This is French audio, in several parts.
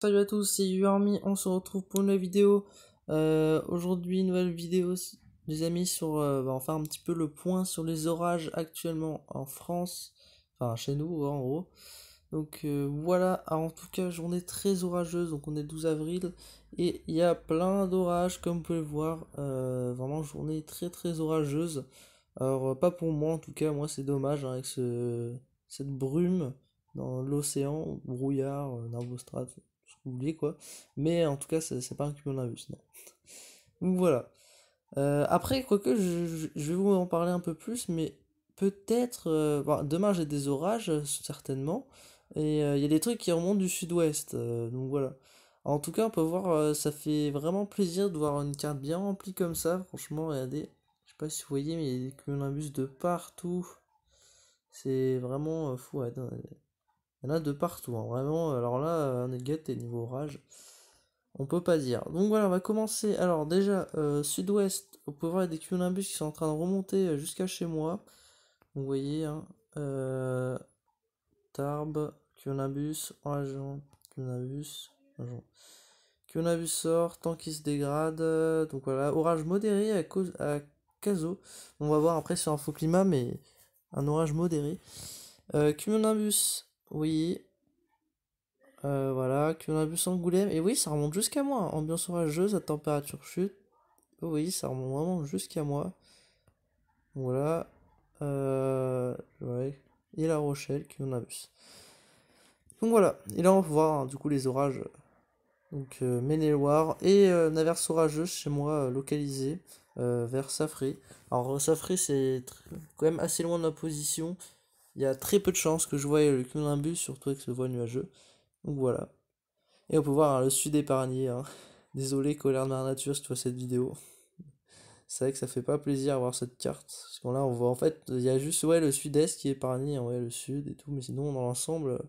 Salut à tous, c'est Yuarmi, on se retrouve pour une nouvelle vidéo. Euh, aujourd'hui, nouvelle vidéo, les amis, sur, euh, bah, enfin on va faire un petit peu le point sur les orages actuellement en France, enfin chez nous hein, en gros. Donc euh, voilà, ah, en tout cas, journée très orageuse, donc on est le 12 avril, et il y a plein d'orages, comme vous pouvez le voir, vraiment journée très très orageuse. Alors, pas pour moi en tout cas, moi c'est dommage hein, avec ce, cette brume dans l'océan, brouillard, strates quoi. Mais en tout cas, c'est pas un cumul non. Donc voilà. Euh, après, quoique, je, je, vais vous en parler un peu plus, mais peut-être. Euh, bah, demain, j'ai des orages, certainement. Et euh, il y a des trucs qui remontent du sud-ouest. donc voilà. En tout cas, on peut voir, ça fait vraiment plaisir de voir une carte bien remplie comme ça. Franchement, regardez. Je sais pas si vous voyez, mais il y a des cumulonimbus de partout. C'est vraiment fou. Il y en a de partout, hein. vraiment. Alors là, on euh, est gâté niveau orage. On peut pas dire. Donc voilà, on va commencer. Alors déjà, euh, sud-ouest, on peut voir des cumulonimbus qui sont en train de remonter euh, jusqu'à chez moi. Vous voyez, hein, euh, Tarbes, cumulonimbus orage. cumulonimbus sort, tant qu'il se dégrade. Donc voilà, orage modéré à cause à Caso. On va voir après sur faux Climat, mais un orage modéré. Euh, oui. Euh, voilà, Kyonabus Angoulême. Et oui, ça remonte jusqu'à moi. Hein. Ambiance orageuse, à température chute. Oui, ça remonte vraiment jusqu'à moi. Voilà. Euh, et La Rochelle, vu. Donc voilà. Et là, on va voir hein, du coup les orages. Donc euh, Ménéloire, et loire et orageuse chez moi euh, localisée vers Safré. Alors Safré, c'est quand même assez loin de ma position. Il y a très peu de chances que je voie le cumulonimbus, surtout avec ce voile nuageux. Donc voilà. Et on peut voir hein, le sud épargné. Hein. Désolé, colère de ma nature, si tu vois cette vidéo. C'est vrai que ça fait pas plaisir à voir cette carte. Parce qu'on là, on voit en fait, il y a juste ouais, le sud-est qui est épargné, hein, ouais, le sud et tout. Mais sinon, dans l'ensemble,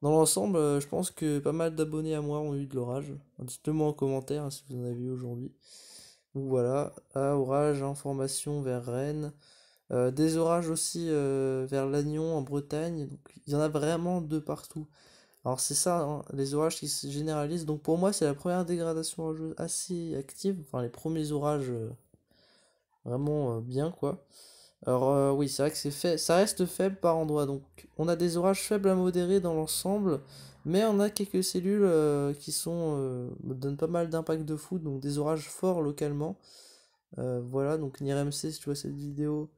dans l'ensemble, euh, je pense que pas mal d'abonnés à moi ont eu de l'orage. Dites-le-moi en commentaire si vous en avez eu aujourd'hui. voilà, ah orage, information vers Rennes. Euh, des orages aussi euh, vers Lannion en Bretagne. il y en a vraiment de partout. Alors c'est ça, hein, les orages qui se généralisent. Donc pour moi, c'est la première dégradation assez active. Enfin, les premiers orages euh, vraiment bien quoi. Alors oui, c'est vrai que c'est fait, ça reste faible par endroit. Donc on a des orages faibles à modérés dans l'ensemble, mais on a quelques cellules qui sont donnent pas mal d'impact de fou. donc des orages forts localement. voilà, donc NIRMC, si tu vois cette vidéo,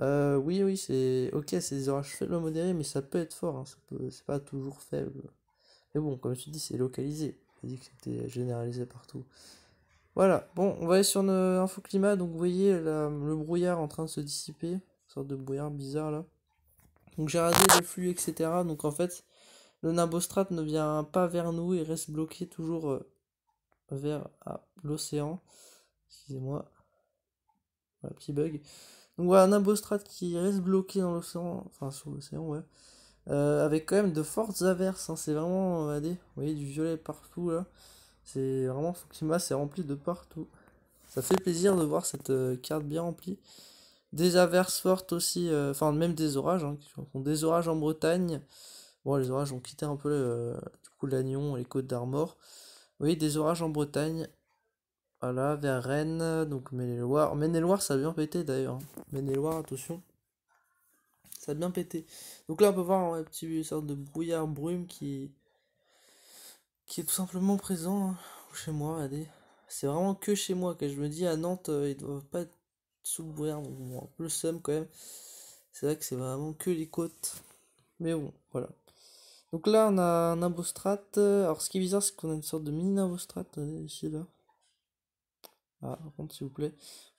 euh, oui, oui, c'est. Ok, c'est des orages faibles modérés, mais ça peut être fort, hein. c'est pas toujours faible. Mais bon, comme tu dis, c'est localisé. c'est que c'était généralisé partout. Voilà, bon, on va aller sur nos info climat. Donc, vous voyez le brouillard en train de se dissiper. Une sorte de brouillard bizarre là. Donc, j'ai rasé le flux, etc. Donc, en fait, le nimbostrat ne vient pas vers nous, et reste bloqué toujours euh, vers l'océan. Excusez-moi. Un petit bug. Donc voilà, un qui reste bloqué dans l'océan, enfin sur l'océan, ouais. Euh, avec quand même de fortes averses, hein, c'est vraiment, vous voyez du violet partout là. C'est vraiment, son c'est rempli de partout. Ça fait plaisir de voir cette euh, carte bien remplie. Des averses fortes aussi, euh, enfin même des orages, hein, des orages en Bretagne. Bon, les orages ont quitté un peu du coup l'Agnon, les côtes d'Armor. Vous voyez, des orages en Bretagne, voilà, vers Rennes, donc Maine-et-Loire. maine loire ça a bien pété d'ailleurs. Hein. maine attention. Ça a bien pété. Donc là, on peut voir un petit sorte de brouillard brume qui, qui est tout simplement présent hein, chez moi. Regardez. C'est vraiment que chez moi que je me dis à Nantes, ils euh, ils doivent pas être sous le brouillard. le seum quand même. C'est vrai que c'est vraiment que les côtes. Mais bon, voilà. Donc là, on a un Nabostrat. Alors, ce qui est bizarre, c'est qu'on a une sorte de mini Nabostrat euh, ici, là. Ah, par contre, s'il vous plaît.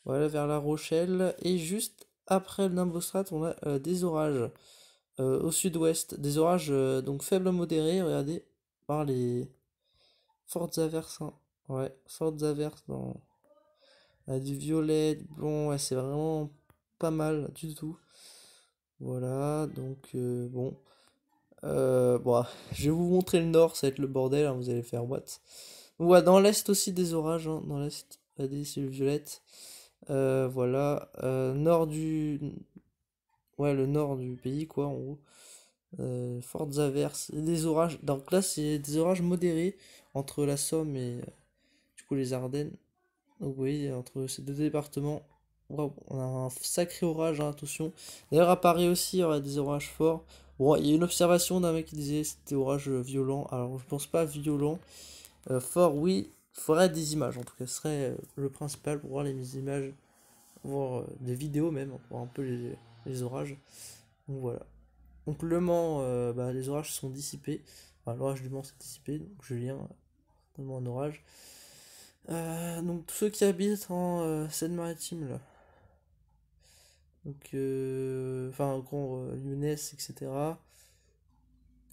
Voilà, vers La Rochelle. Et juste après le Nimbostrat, on a euh, des orages euh, au sud-ouest. Des orages euh, donc faibles à modérés, regardez, par les fortes averses. Hein. Ouais, fortes averses dans. du violet, du blond, ouais, c'est vraiment pas mal du tout. Voilà, donc bon. bon, je vais vous montrer le nord, ça va être le bordel, hein, vous allez faire what. Ouais, dans l'est aussi des orages, hein, dans l'est des violette. Euh, voilà, euh, nord du. Ouais, le nord du pays, quoi, en gros. Euh, fortes averses, des orages. Donc là, c'est des orages modérés entre la Somme et du coup les Ardennes. oui entre ces deux départements, on a un sacré orage, hein, attention. D'ailleurs, à Paris aussi, il y aura des orages forts. Bon, il y a une observation d'un mec qui disait c'était orage violent. Alors, je pense pas violent. fort, oui, il faudrait des images, en tout cas, ce serait euh, le principal pour voir les images, voir euh, des vidéos même, hein, voir un peu les, orages. Donc voilà. Donc le Mans, bah, les orages sont dissipés. l'orage du Mans s'est dissipé, donc je viens euh, un orage. donc tous ceux qui habitent en Seine-Maritime, là. Donc, enfin, Grand gros, Lyonesse, etc.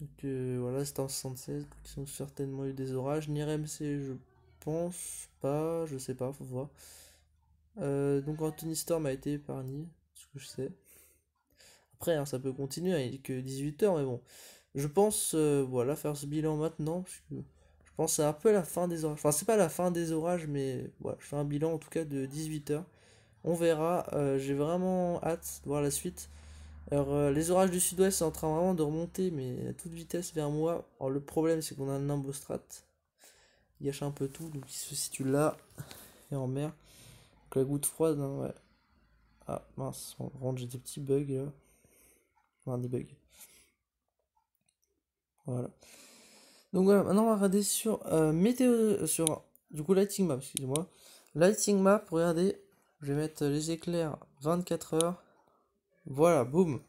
Donc voilà, c'était en 76, donc ils ont certainement eu des orages. Ni c'est je pense pas, je sais pas, faut voir. Euh, donc Anthony Storm a été épargné, ce que je sais. Après, hein, ça peut continuer, hein, il est que 18h, mais bon. Je pense, euh, voilà, faire ce bilan maintenant, je pense c'est un peu la fin des orages. Enfin, c'est pas la fin des orages, mais voilà, je fais un bilan en tout cas de 18h. On verra, euh, j'ai vraiment hâte de voir la suite. Alors, les orages du sud-ouest sont en train vraiment de remonter, mais à toute vitesse vers moi. Alors, le problème, c'est qu'on a un nimbostrat gâche un peu tout. Donc il se situe là et en mer. Donc la goutte froide, hein, ouais. Ah mince, on rentre, j'ai des petits bugs là. Enfin, des bugs. Voilà. Donc voilà, maintenant on va regarder sur euh, météo, euh, sur du coup Lighting Map, excusez-moi. Lighting Map, regardez, je vais mettre euh, les éclairs 24 heures. Voilà, boum.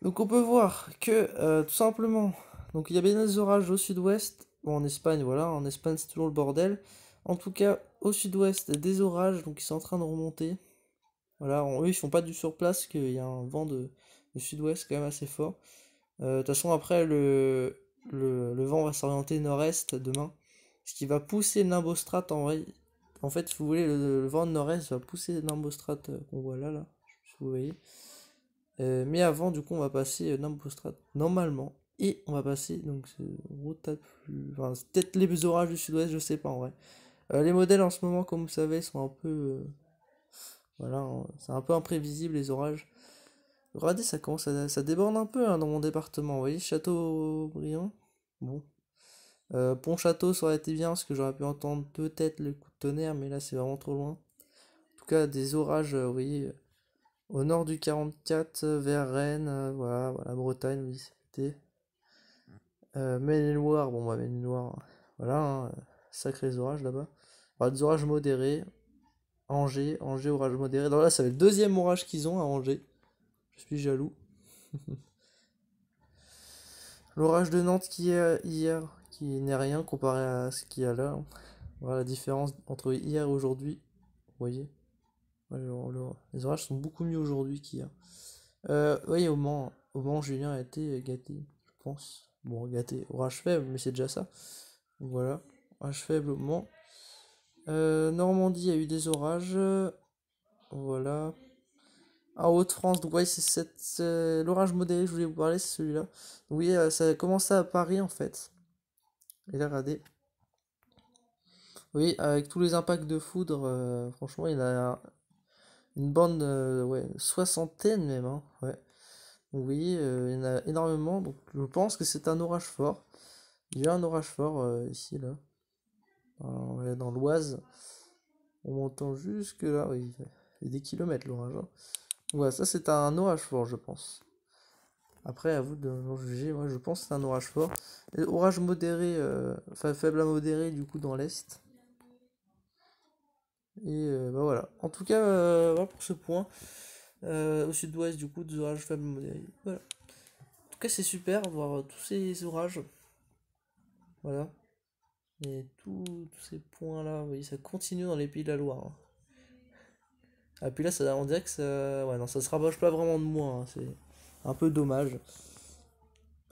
Donc on peut voir que tout simplement, donc il y a bien des orages au sud-ouest en Espagne, voilà, en Espagne c'est toujours le bordel. En tout cas, au sud-ouest, des orages, donc ils sont en train de remonter. Voilà, on, eux ils font pas du surplace, qu'il y a un vent de, sud-ouest quand même assez fort. Euh, de toute façon, après, le, le, le vent va s'orienter nord-est demain, ce qui va pousser nimbostrat en En fait, si vous voulez, le, vent de nord-est va pousser l'imbostrat euh, qu'on voit là, là, si vous voyez. Euh, mais avant, du coup, on va passer l'imbostrat normalement et on va passer, donc, route enfin, peut-être les orages du sud-ouest, je sais pas en vrai. Euh, les modèles en ce moment, comme vous savez, sont un peu. Euh, voilà, c'est un peu imprévisible les orages. Regardez, ça commence ça déborde un peu hein, dans mon département. Vous voyez, Châteaubriand. Bon. Euh, Pont-Château, ça aurait été bien parce que j'aurais pu entendre peut-être le coup de tonnerre, mais là, c'est vraiment trop loin. En tout cas, des orages, oui au nord du 44, vers Rennes, voilà, voilà, Bretagne, c'était euh, maine bon, bah, maine voilà, hein, sacré sacrés orages là-bas. Bah, des orages modérés. Angers, Angers, orage modéré. Alors là, ça va le deuxième orage qu'ils ont à Angers. Je suis jaloux. L'orage de Nantes qui est euh, hier, qui n'est rien comparé à ce qu'il y a là. Hein. Voilà la différence entre hier et aujourd'hui. Vous voyez Les orages sont beaucoup mieux aujourd'hui qu'hier. Euh, oui, au Mans, au Mans, Julien a été gâté, je pense. Bon, regardez, orage faible, mais c'est déjà ça. voilà, orage faible au euh, Normandie a eu des orages. Voilà. En ah, Haute-France, donc ouais, c'est euh, l'orage modéré, je voulais vous parler, c'est celui-là. Oui, euh, ça a commencé à Paris en fait. Et a regardez. Oui, avec tous les impacts de foudre, franchement, il a une bande, ouais, soixantaine même, hein, ouais. Oui, euh, il y en a énormément, donc je pense que c'est un orage fort. Il y a un orage fort euh, ici, là. on est dans l'Oise. On entend jusque là, oui, il des kilomètres l'orage. Voilà, hein. ça c'est un orage fort, je pense. Après, à vous de juger, moi je pense que c'est un orage fort. orage modéré, enfin euh, faible à modéré, du coup, dans l'Est. Et bah voilà. En tout cas, voilà pour ce point. Euh, au sud-ouest du coup des orages faibles modérés, Voilà. En tout cas c'est super voir euh, tous ces orages. Voilà. Et tous ces points là, vous voyez, ça continue dans les pays de la Loire. Hein. Ah puis là ça on dirait que ça. Ouais non ça se rapproche pas vraiment de moi, hein. c'est un peu dommage.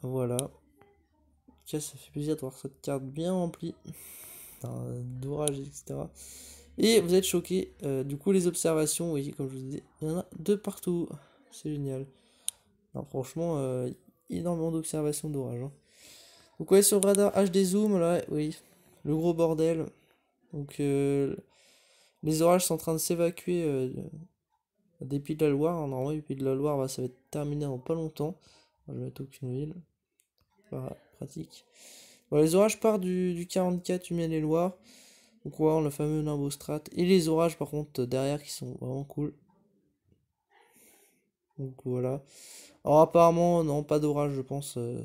Voilà. En tout ça fait plaisir de voir cette carte bien remplie d'orages, etc. Et vous êtes choqué. Euh, du coup, les observations, oui comme je vous dis, il y en a de partout. C'est génial. Non, franchement, euh, énormément d'observations d'orage. Hein. Donc, voyez sur le radar HD Zoom, là, oui, le gros bordel. Donc, euh, les orages sont en train de s'évacuer des de la Loire. Hein, normalement, les de la Loire, bah, ça va être terminé en pas longtemps. Je vais mettre aucune ville. Pas pratique. Bon, les orages partent du, du 44 Humaine et Loire le fameux Nimbostrat. Et les orages par contre derrière qui sont vraiment cool. Donc voilà. Alors apparemment, non, pas d'orage je pense. Euh.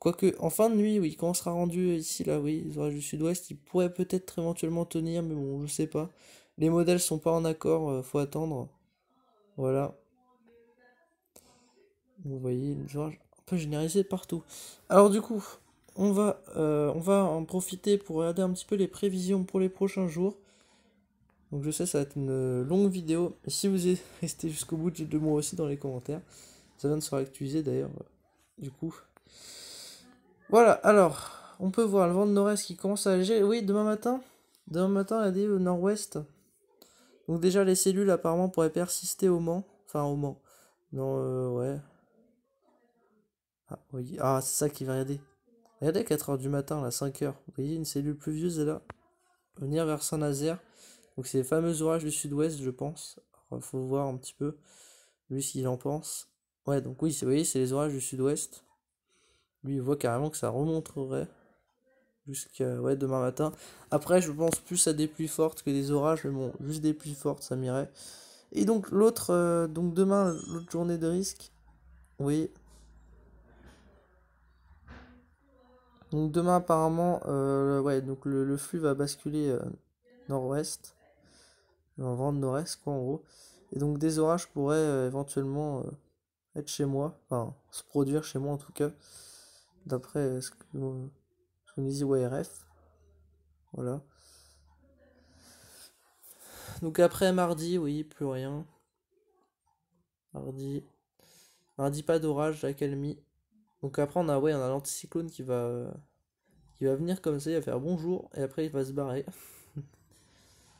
Quoique, en fin de nuit, oui, quand on sera rendu euh, ici, là, oui, les orages du sud-ouest, ils pourraient peut-être éventuellement tenir, mais bon, je sais pas. Les modèles sont pas en accord, euh, faut attendre. Voilà. Vous voyez, les orages un peu généralisés partout. Alors du coup, on va, euh, on va en profiter pour regarder un petit peu les prévisions pour les prochains jours. Donc je sais, ça va être une longue vidéo. Si vous êtes resté jusqu'au bout, j'ai deux moi aussi dans les commentaires. Ça vient de se réactualiser d'ailleurs, euh, du coup. Voilà, alors, on peut voir le vent de nord-est qui commence à alléger. Oui, demain matin, demain matin, regardez au nord-ouest. Donc déjà, les cellules apparemment pourraient persister au Mans. Enfin, au Mans. Non, euh, ouais. Ah, oui. Ah, c'est ça qui va regarder. Regardez, 4h du matin, là, 5h. Vous voyez une cellule pluvieuse, là. Venir vers Saint-Nazaire. Donc, c'est les fameux orages du sud-ouest, je pense. Il faut voir un petit peu, lui, ce qu'il en pense. Ouais, donc oui, vous voyez, c'est les orages du sud-ouest. Lui, il voit carrément que ça remonterait jusqu'à ouais, demain matin. Après, je pense plus à des pluies fortes que des orages, mais bon, juste des pluies fortes, ça m'irait. Et donc, l'autre, euh, donc demain, l'autre journée de risque, oui, Donc demain apparemment, euh, ouais, donc le, flux va basculer euh, nord-ouest, en vent nord-est quoi en gros. Et donc des orages pourraient euh, éventuellement être chez moi, enfin se produire chez moi en tout cas, d'après ce que nous dit YRF. Voilà. Donc après mardi, oui, plus rien. Mardi. Mardi pas d'orage, calmie donc après on a, ouais, on a l'anticyclone qui va, qui va venir comme ça, il va faire bonjour et après il va se barrer.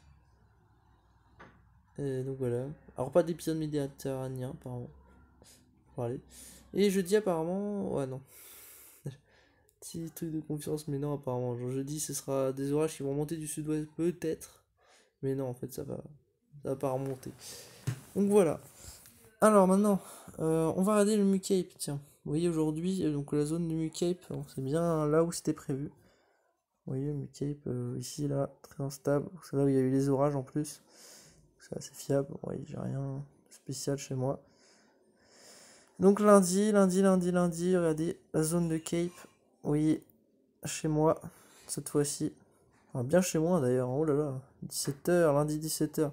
et donc voilà. Alors pas d'épisode méditerranéen apparemment. Et Et jeudi apparemment, ouais non. Petit truc de confiance, mais non apparemment. Genre, jeudi ce sera des orages qui vont monter du sud-ouest peut-être. Mais non en fait ça va, ça va pas remonter. Donc voilà. Alors maintenant, euh, on va regarder le Mucape, tiens. Vous aujourd'hui, donc la zone du Mucape, c'est bien là où c'était prévu. Vous voyez, Mucape euh, ici, là, très instable. C'est là où il y a eu les orages en plus. C'est assez fiable. Vous j'ai rien de spécial chez moi. Donc lundi, lundi, lundi, lundi, regardez, la zone de Cape. oui, chez moi, cette fois-ci. bien chez moi d'ailleurs, oh là là, 17h, lundi 17h.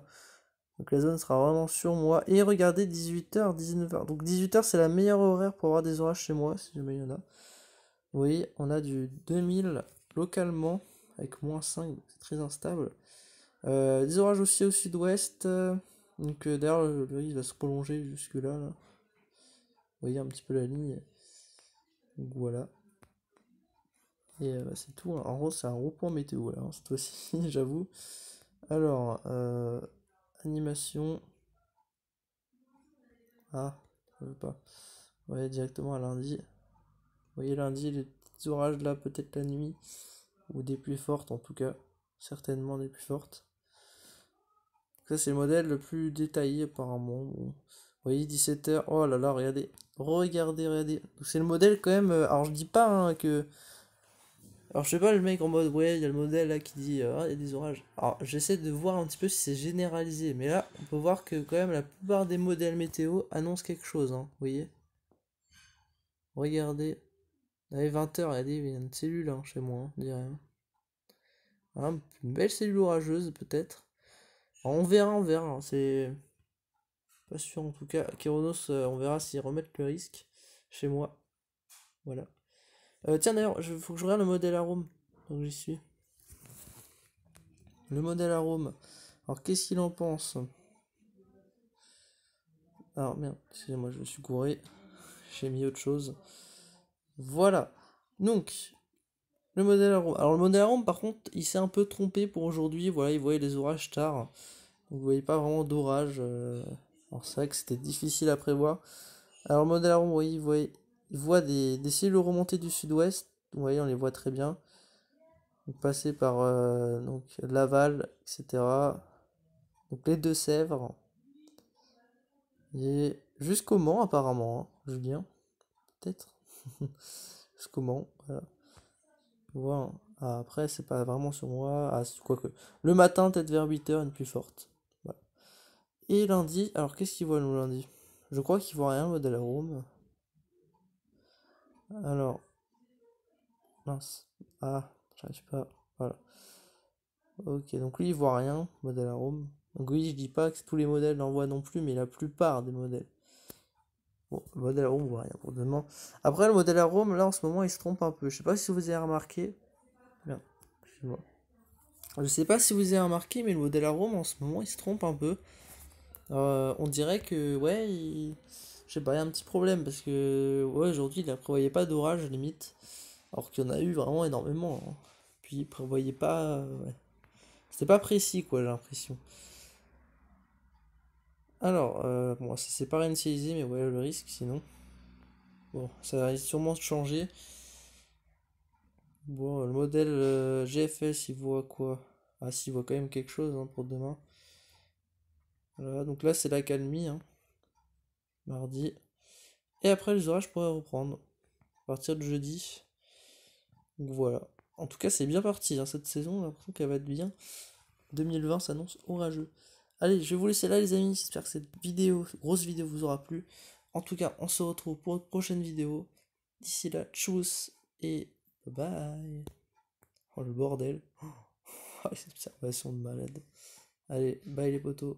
Donc la zone sera vraiment sur moi. Et regardez, 18h, 19h. Donc 18h, c'est la meilleure horaire pour avoir des orages chez moi, si jamais il y en a. Vous voyez, on a du 2000 localement, avec moins 5, c'est très instable. Euh, des orages aussi au sud-ouest. Euh, donc euh, d'ailleurs, il va se prolonger jusque-là. Vous voyez un petit peu la ligne. voilà. Et euh, bah, c'est tout. Hein. En gros, c'est un gros point météo, là, hein, cette fois-ci, j'avoue. Alors, Animation. Ah, ça veut pas. On directement à lundi. voyez, lundi, les orages là, peut-être la nuit. Ou des pluies fortes en tout cas. Certainement des pluies fortes. Ça, c'est le modèle le plus détaillé apparemment. Vous voyez, 17h. Oh là là, regardez. Regardez, regardez. C'est le modèle quand même. Euh, alors, je dis pas hein, que alors je sais pas, le mec en mode ouais, il y a le modèle là qui dit euh, ah, il y a des orages. Alors j'essaie de voir un petit peu si c'est généralisé, mais là on peut voir que quand même la plupart des modèles météo annoncent quelque chose, hein, vous voyez. Regardez. avait 20h, il y a une cellule hein, chez moi, hein, on hein. ah, une belle cellule orageuse peut-être. On verra, on verra, c'est pas sûr en tout cas. Kéronos, euh, on verra s'ils remettent le risque chez moi. Voilà. Euh, tiens d'ailleurs, il faut que je regarde le modèle arôme. Donc j'y suis. Le modèle arôme. Alors qu'est-ce qu'il en pense Alors merde, excusez-moi, je me suis couré. J'ai mis autre chose. Voilà. Donc, le modèle arôme. Alors le modèle arôme, par contre, il s'est un peu trompé pour aujourd'hui. Voilà, il voyait les orages tard. Vous vous voyez pas vraiment d'orage. Euh. Alors c'est vrai que c'était difficile à prévoir. Alors le modèle arôme, oui, vous voyez il voit des, des cellules remonter du sud-ouest. Vous voyez, on les voit très bien. passer par euh, Laval, etc. Donc les Deux-Sèvres. Et jusqu'au Mans, apparemment, je hein, Julien. Peut-être. jusqu'au Mans, voilà. Hein. Ah, après, c'est pas vraiment sur moi. Ah, que Le matin, peut-être vers 8h, une plus forte. Et lundi, alors qu'est-ce qu'ils voit, nous lundi Je crois qu'ils voit rien, de la Rome. Alors. Mince. Ah, j'arrive pas. Voilà. Ok, donc lui, il voit rien, modèle arôme. Donc oui, je dis pas que tous les modèles l'envoient non plus, mais la plupart des modèles. Bon, le modèle arôme, voit rien pour demain. Après, le modèle arôme, là, en ce moment, il se trompe un peu. Je sais pas si vous avez remarqué. excuse-moi. Je sais pas si vous avez remarqué, mais le modèle arôme, en ce moment, il se trompe un peu. Euh, on dirait que, ouais, il je sais pas, il y a un petit problème parce que ouais, aujourd'hui il ne prévoyait pas d'orage limite, alors qu'il y en a eu vraiment énormément. Hein. Puis il prévoyait pas. C'était pas précis quoi, j'ai l'impression. Alors, euh, bon, ça c'est pas réinitialisé, mais ouais, le risque sinon. Bon, ça va sûrement de changer. Bon, le modèle euh, GFS il voit quoi Ah, s'il voit quand même quelque chose hein, pour demain. Voilà, donc là c'est la Hein mardi. Et après les orages je pourrais reprendre à partir de jeudi. Donc voilà. En tout cas, c'est bien parti hein, cette saison. J'ai l'impression qu'elle va être bien. 2020 s'annonce orageux. Allez, je vais vous laisser là, les amis. J'espère que cette vidéo, grosse vidéo, vous aura plu. En tout cas, on se retrouve pour une prochaine vidéo. D'ici là, tchuss et bye Oh le bordel. Oh, les observations de malade. Allez, bye les potos.